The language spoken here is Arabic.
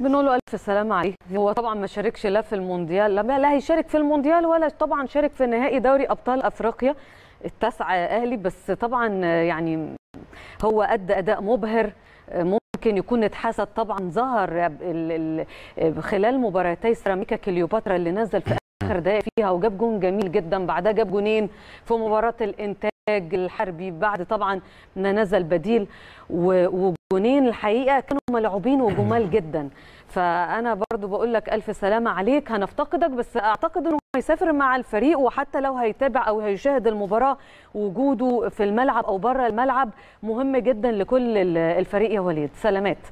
بنقول له الف سلام عليه هو طبعا ما شاركش لا في المونديال لا, لا هيشارك في المونديال ولا طبعا شارك في نهائي دوري ابطال افريقيا التاسعه اهلي بس طبعا يعني هو ادى اداء مبهر ممكن يكون اتحسد طبعا ظهر خلال مباراتي سيراميكا كليوباترا اللي نزل في اخر دقائق فيها وجاب جون جميل جدا بعدها جاب جونين في مباراه الانتاج الحربي بعد طبعا ما نزل بديل وجونين الحقيقه كانوا ملعوبين وجمال جدا فانا برضو بقول لك الف سلامه عليك هنفتقدك بس اعتقد انه هيسافر مع الفريق وحتى لو هيتابع او هيشاهد المباراه وجوده في الملعب او بره الملعب مهم جدا لكل الفريق يا وليد سلامات